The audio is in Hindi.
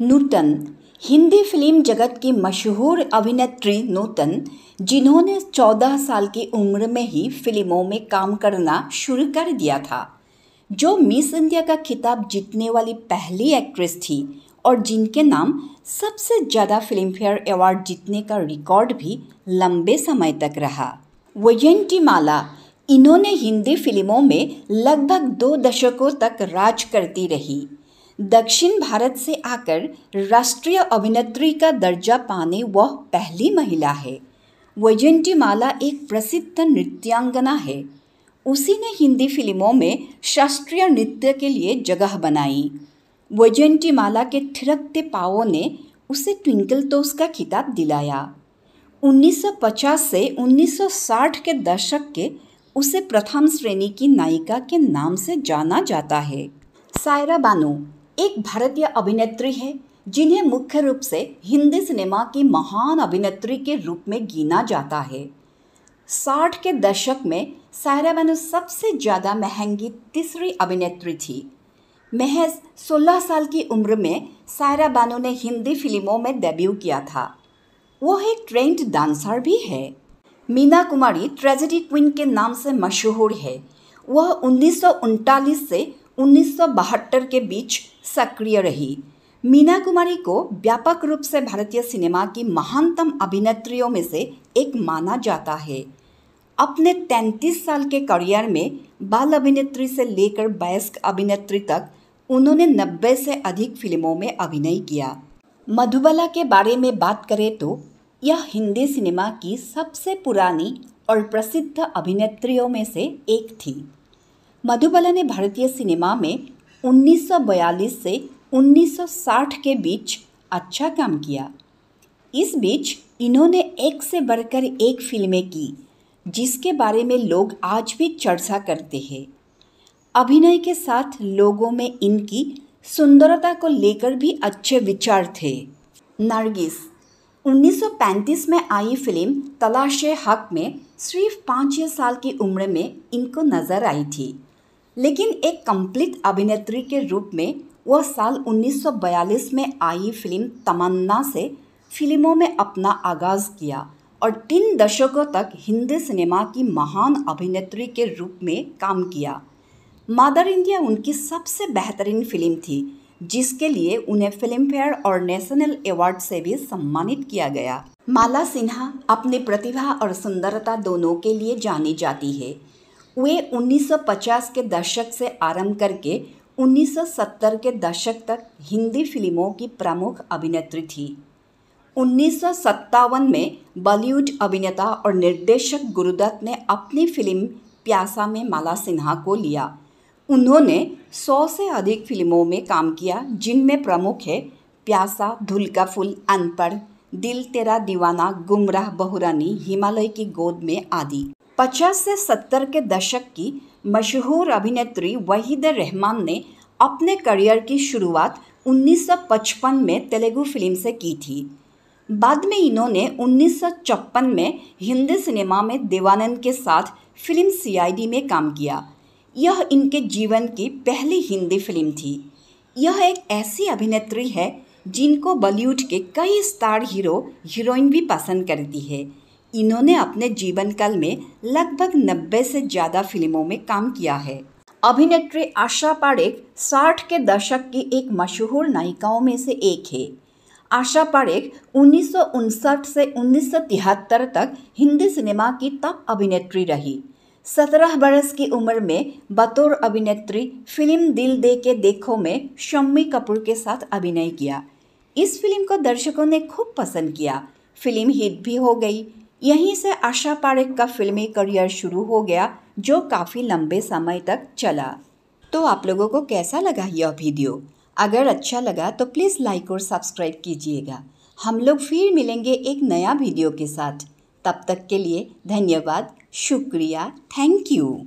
नूतन हिंदी फिल्म जगत की मशहूर अभिनेत्री नूतन जिन्होंने 14 साल की उम्र में ही फिल्मों में काम करना शुरू कर दिया था जो मिस इंडिया का खिताब जीतने वाली पहली एक्ट्रेस थी और जिनके नाम सबसे ज़्यादा फिल्मफेयर अवार्ड जीतने का रिकॉर्ड भी लंबे समय तक रहा वयंती माला इन्होंने हिंदी फिल्मों में लगभग दो दशकों तक राज करती रही दक्षिण भारत से आकर राष्ट्रीय अभिनेत्री का दर्जा पाने वह पहली महिला है माला एक प्रसिद्ध नृत्यांगना है उसी ने हिंदी फिल्मों में शास्त्रीय नृत्य के लिए जगह बनाई माला के थिरकते पाओ ने उसे ट्विंकल तोस का खिताब दिलाया 1950 से 1960 के दशक के उसे प्रथम श्रेणी की नायिका के नाम से जाना जाता है सायरा बानो एक भारतीय अभिनेत्री हैं जिन्हें मुख्य रूप से हिंदी सिनेमा की महान अभिनेत्री के रूप में गिना जाता है साठ के दशक में सायरा बनु सबसे ज़्यादा महंगी तीसरी अभिनेत्री थी महज 16 साल की उम्र में सायरा बानो ने हिंदी फिल्मों में डेब्यू किया था वह एक ट्रेंड डांसर भी है मीना कुमारी ट्रेजेडी क्वीन के नाम से मशहूर है वह उन्नीस से उन्नीस के बीच सक्रिय रही मीना कुमारी को व्यापक रूप से भारतीय सिनेमा की महानतम अभिनेत्रियों में से एक माना जाता है अपने 33 साल के करियर में बाल अभिनेत्री से लेकर वयस्क अभिनेत्री तक उन्होंने 90 से अधिक फिल्मों में अभिनय किया मधुबाला के बारे में बात करें तो यह हिंदी सिनेमा की सबसे पुरानी और प्रसिद्ध अभिनेत्रियों में से एक थी मधुबाला ने भारतीय सिनेमा में 1942 से 1960 के बीच अच्छा काम किया इस बीच इन्होंने एक से बढ़कर एक फिल्में की जिसके बारे में लोग आज भी चर्चा करते हैं अभिनय के साथ लोगों में इनकी सुंदरता को लेकर भी अच्छे विचार थे नरगिस 1935 में आई फिल्म तलाश हक में सिर्फ पाँच या साल की उम्र में इनको नज़र आई थी लेकिन एक कंप्लीट अभिनेत्री के रूप में वह साल 1942 में आई फिल्म तमन्ना से फिल्मों में अपना आगाज़ किया और तीन दशकों तक हिंदी सिनेमा की महान अभिनेत्री के रूप में काम किया मदर इंडिया उनकी सबसे बेहतरीन फिल्म थी जिसके लिए उन्हें फिल्म फेयर और नेशनल अवार्ड से भी सम्मानित किया गया माला सिन्हा अपनी प्रतिभा और सुंदरता दोनों के लिए जानी जाती है वे 1950 के दशक से आरंभ करके 1970 के दशक तक हिंदी फिल्मों की प्रमुख अभिनेत्री थी उन्नीस में बॉलीवुड अभिनेता और निर्देशक गुरुदत्त ने अपनी फिल्म प्यासा में माला सिन्हा को लिया उन्होंने सौ से अधिक फिल्मों में काम किया जिनमें प्रमुख है प्यासा धुल का फूल अनपढ़ दिल तेरा दीवाना गुमराह बहुरानी हिमालय की गोद में आदि पचास से सत्तर के दशक की मशहूर अभिनेत्री वहीद रहमान ने अपने करियर की शुरुआत 1955 में तेलुगु फिल्म से की थी बाद में इन्होंने 1956 में हिंदी सिनेमा में देवानंद के साथ फिल्म सीआईडी में काम किया यह इनके जीवन की पहली हिंदी फिल्म थी यह एक ऐसी अभिनेत्री है जिनको बॉलीवुड के कई स्टार हीरो हीरोइन भी पसंद करती है इन्होंने अपने जीवन काल में लगभग 90 से ज़्यादा फिल्मों में काम किया है अभिनेत्री आशा पारेख साठ के दशक की एक मशहूर नायिकाओं में से एक है आशा पारेख उन्नीस से उन्नीस तक हिंदी सिनेमा की तप अभिनेत्री रही सत्रह बरस की उम्र में बतौर अभिनेत्री फिल्म दिल दे के देखो में शम्मी कपूर के साथ अभिनय किया इस फिल्म को दर्शकों ने खूब पसंद किया फिल्म हिट भी हो गई यहीं से आशा पारेख का फिल्मी करियर शुरू हो गया जो काफ़ी लंबे समय तक चला तो आप लोगों को कैसा लगा यह वीडियो अगर अच्छा लगा तो प्लीज़ लाइक और सब्सक्राइब कीजिएगा हम लोग फिर मिलेंगे एक नया वीडियो के साथ तब तक के लिए धन्यवाद शुक्रिया थैंक यू